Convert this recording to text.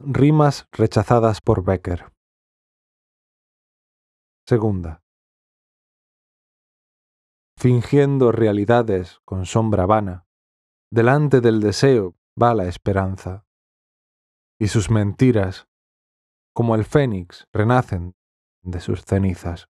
rimas rechazadas por Becker. Segunda. Fingiendo realidades con sombra vana, delante del deseo va la esperanza, y sus mentiras, como el fénix, renacen de sus cenizas.